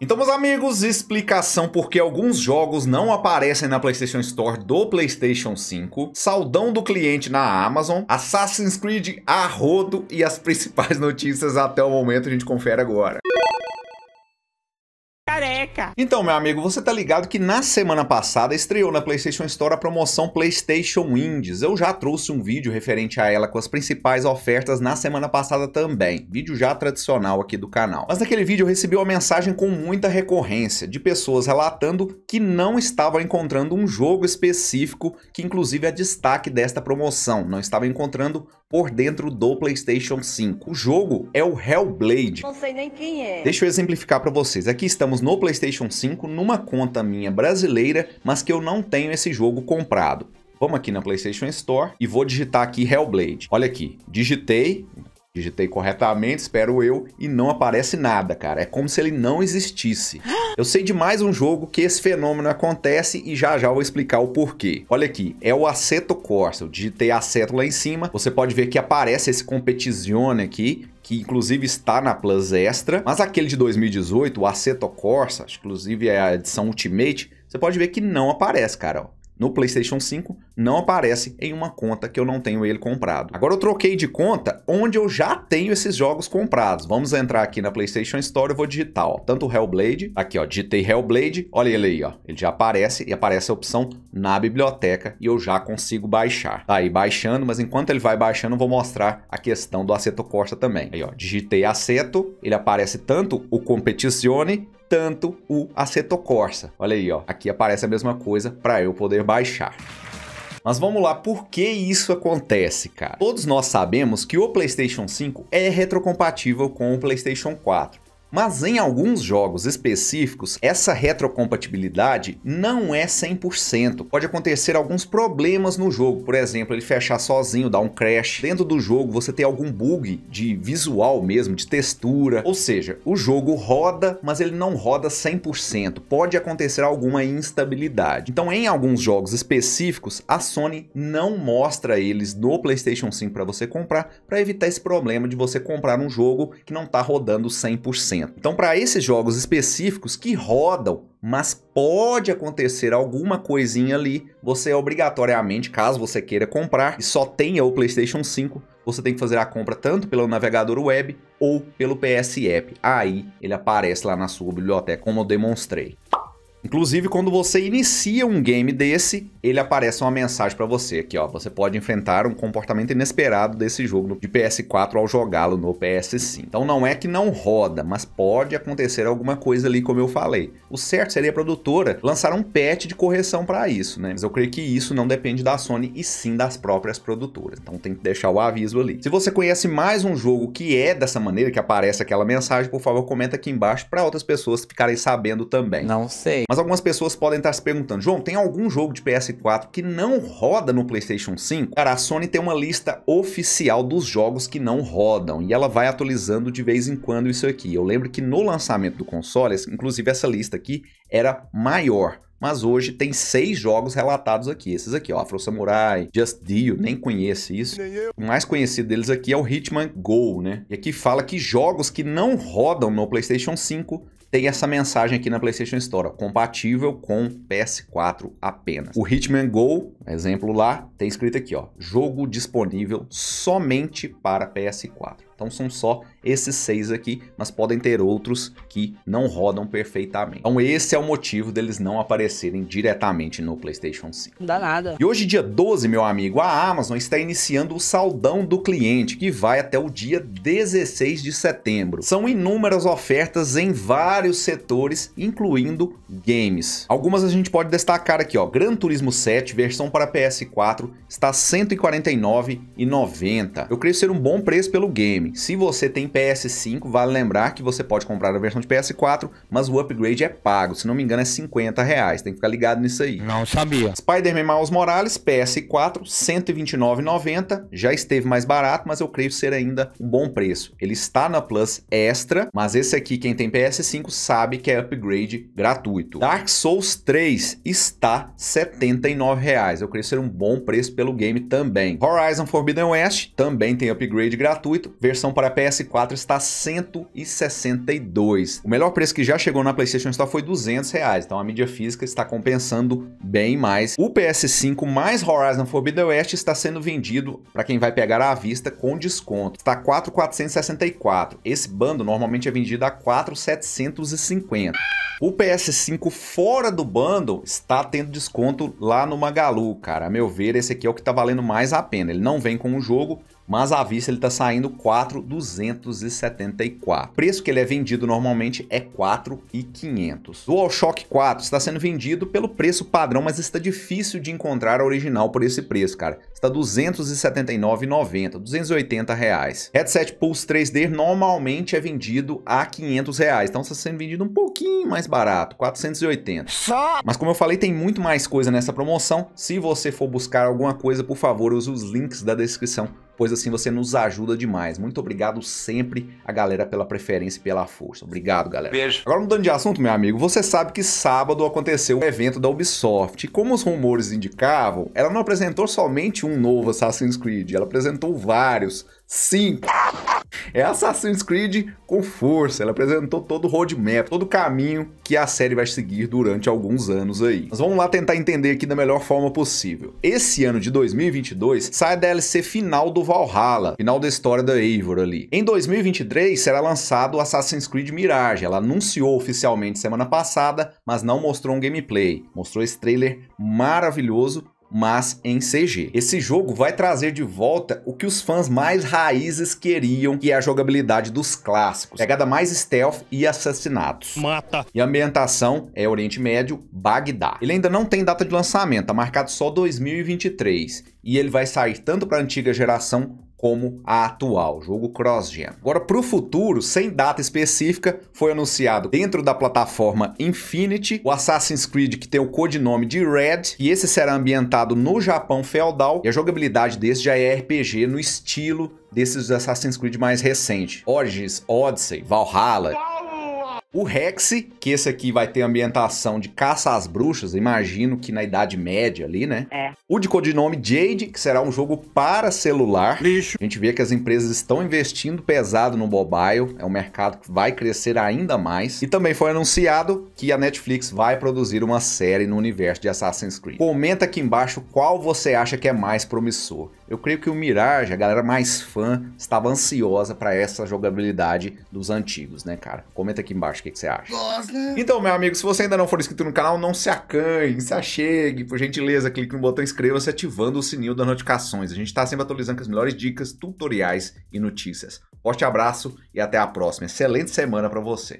Então, meus amigos, explicação por que alguns jogos não aparecem na PlayStation Store do PlayStation 5, saldão do cliente na Amazon, Assassin's Creed a rodo e as principais notícias até o momento a gente confere agora cá. Então, meu amigo, você tá ligado que na semana passada estreou na PlayStation Store a promoção PlayStation Indies. Eu já trouxe um vídeo referente a ela com as principais ofertas na semana passada também. Vídeo já tradicional aqui do canal. Mas naquele vídeo eu recebi uma mensagem com muita recorrência de pessoas relatando que não estavam encontrando um jogo específico que inclusive é destaque desta promoção. Não estava encontrando por dentro do PlayStation 5. O jogo é o Hellblade. Não sei nem quem é. Deixa eu exemplificar para vocês. Aqui estamos no PlayStation PlayStation 5 numa conta minha brasileira, mas que eu não tenho esse jogo comprado. Vamos aqui na PlayStation Store e vou digitar aqui Hellblade. Olha aqui, digitei, digitei corretamente, espero eu, e não aparece nada, cara. É como se ele não existisse. Eu sei de mais um jogo que esse fenômeno acontece e já já vou explicar o porquê. Olha aqui, é o Aceto Corsa. Eu digitei Aceto lá em cima. Você pode ver que aparece esse Competizione aqui, que inclusive está na Plus Extra, mas aquele de 2018, o Aceto Corsa, inclusive é a edição Ultimate, você pode ver que não aparece, cara, no PlayStation 5 não aparece em uma conta que eu não tenho ele comprado. Agora eu troquei de conta onde eu já tenho esses jogos comprados. Vamos entrar aqui na PlayStation Store, eu vou digitar, ó, tanto o Hellblade, aqui ó, digitei Hellblade, olha ele aí, ó, ele já aparece e aparece a opção na biblioteca e eu já consigo baixar. Tá aí baixando, mas enquanto ele vai baixando, eu vou mostrar a questão do Aceto Costa também. Aí ó, digitei Aceto, ele aparece tanto o Competizione tanto o acetocorsa. Olha aí, ó. Aqui aparece a mesma coisa para eu poder baixar. Mas vamos lá, por que isso acontece, cara? Todos nós sabemos que o PlayStation 5 é retrocompatível com o PlayStation 4. Mas em alguns jogos específicos, essa retrocompatibilidade não é 100%. Pode acontecer alguns problemas no jogo, por exemplo, ele fechar sozinho, dar um crash. Dentro do jogo você tem algum bug de visual mesmo, de textura. Ou seja, o jogo roda, mas ele não roda 100%. Pode acontecer alguma instabilidade. Então, em alguns jogos específicos, a Sony não mostra eles no PlayStation 5 para você comprar, para evitar esse problema de você comprar um jogo que não está rodando 100%. Então, para esses jogos específicos que rodam, mas pode acontecer alguma coisinha ali, você obrigatoriamente, caso você queira comprar e só tenha é o PlayStation 5, você tem que fazer a compra tanto pelo navegador web ou pelo PS App. Aí ele aparece lá na sua biblioteca, como eu demonstrei. Inclusive, quando você inicia um game desse, ele aparece uma mensagem para você aqui, ó. Você pode enfrentar um comportamento inesperado desse jogo de PS4 ao jogá-lo no PS5. Então não é que não roda, mas pode acontecer alguma coisa ali, como eu falei. O certo seria a produtora lançar um patch de correção para isso, né? Mas eu creio que isso não depende da Sony e sim das próprias produtoras. Então tem que deixar o aviso ali. Se você conhece mais um jogo que é dessa maneira, que aparece aquela mensagem, por favor, comenta aqui embaixo para outras pessoas ficarem sabendo também. Não sei. Mas algumas pessoas podem estar se perguntando, João, tem algum jogo de PS4 que não roda no PlayStation 5? Cara, a Sony tem uma lista oficial dos jogos que não rodam e ela vai atualizando de vez em quando isso aqui. Eu lembro que no lançamento do console, inclusive essa lista aqui era maior mas hoje tem seis jogos relatados aqui. Esses aqui, ó, Afro Samurai, Just Deal, nem conheço isso. O mais conhecido deles aqui é o Hitman Go, né? E aqui fala que jogos que não rodam no PlayStation 5 tem essa mensagem aqui na PlayStation Store, ó, compatível com PS4 apenas. O Hitman Go, exemplo lá, tem escrito aqui, ó, jogo disponível somente para PS4. Então são só esses seis aqui, mas podem ter outros que não rodam perfeitamente. Então esse é o motivo deles não aparecerem diretamente no PlayStation 5. Não dá nada. E hoje, dia 12, meu amigo, a Amazon está iniciando o saldão do cliente, que vai até o dia 16 de setembro. São inúmeras ofertas em vários setores, incluindo games. Algumas a gente pode destacar aqui, ó. Gran Turismo 7, versão para PS4, está R$ 149,90. Eu creio ser um bom preço pelo game. Se você tem PS5, vale lembrar que você pode comprar a versão de PS4, mas o upgrade é pago. Se não me engano, é 50 reais. Tem que ficar ligado nisso aí. Não sabia. Spider-Man Miles Morales, PS4, 129,90. Já esteve mais barato, mas eu creio ser ainda um bom preço. Ele está na Plus Extra, mas esse aqui, quem tem PS5, sabe que é upgrade gratuito. Dark Souls 3 está R$ 79,00. Eu creio ser um bom preço pelo game também. Horizon Forbidden West também tem upgrade gratuito, versão para PS4 4 está 162. O melhor preço que já chegou na PlayStation Store foi 200 reais, então a mídia física está compensando bem mais. O PS5 mais Horizon Forbidden West está sendo vendido para quem vai pegar à vista com desconto. Está 4,464. Esse bando normalmente é vendido a 4,750. O PS5 fora do bundle está tendo desconto lá no Magalu, cara. A meu ver, esse aqui é o que está valendo mais a pena. Ele não vem com o jogo, mas à vista ele está saindo 4,274. Preço que ele é vendido normalmente é 4,500. O DualShock 4 está sendo vendido pelo preço padrão, mas está difícil de encontrar a original por esse preço, cara. Está 279,90, 280 reais. Headset Pulse 3D normalmente é vendido a 500 reais, então está sendo vendido um pouquinho mais barato, 480. Só! Mas como eu falei, tem muito mais coisa nessa promoção. Se você for buscar alguma coisa, por favor, use os links da descrição pois assim você nos ajuda demais. Muito obrigado sempre a galera pela preferência e pela força. Obrigado, galera. Beijo. Agora mudando de assunto, meu amigo, você sabe que sábado aconteceu o um evento da Ubisoft. E como os rumores indicavam, ela não apresentou somente um novo Assassin's Creed, ela apresentou vários 5. É Assassin's Creed com força, ela apresentou todo o roadmap, todo o caminho que a série vai seguir durante alguns anos aí. Mas vamos lá tentar entender aqui da melhor forma possível. Esse ano de 2022 sai a DLC final do Valhalla, final da história da Eivor ali. Em 2023 será lançado Assassin's Creed Mirage, ela anunciou oficialmente semana passada, mas não mostrou um gameplay, mostrou esse trailer maravilhoso mas em CG. Esse jogo vai trazer de volta o que os fãs mais raízes queriam, que é a jogabilidade dos clássicos, pegada mais stealth e assassinatos. Mata. E a ambientação é Oriente Médio, Bagdá. Ele ainda não tem data de lançamento, tá marcado só 2023, e ele vai sair tanto para a antiga geração como a atual, jogo cross-gen. Agora, para o futuro, sem data específica, foi anunciado dentro da plataforma Infinity o Assassin's Creed que tem o codinome de Red, e esse será ambientado no Japão feudal, e a jogabilidade desse já é RPG no estilo desses Assassin's Creed mais recente. Origins, Odyssey, Valhalla... O Rex, que esse aqui vai ter ambientação de caça às bruxas, imagino que na Idade Média ali, né? É. O de codinome Jade, que será um jogo para celular. Lixo. A gente vê que as empresas estão investindo pesado no mobile, é um mercado que vai crescer ainda mais. E também foi anunciado que a Netflix vai produzir uma série no universo de Assassin's Creed. Comenta aqui embaixo qual você acha que é mais promissor. Eu creio que o Mirage, a galera mais fã, estava ansiosa para essa jogabilidade dos antigos, né, cara? Comenta aqui embaixo que, que você acha? Né? Então, meu amigo, se você ainda não for inscrito no canal, não se acanhe, se achegue. Por gentileza, clique no botão inscreva-se ativando o sininho das notificações. A gente está sempre atualizando com as melhores dicas, tutoriais e notícias. Forte abraço e até a próxima. Excelente semana para você.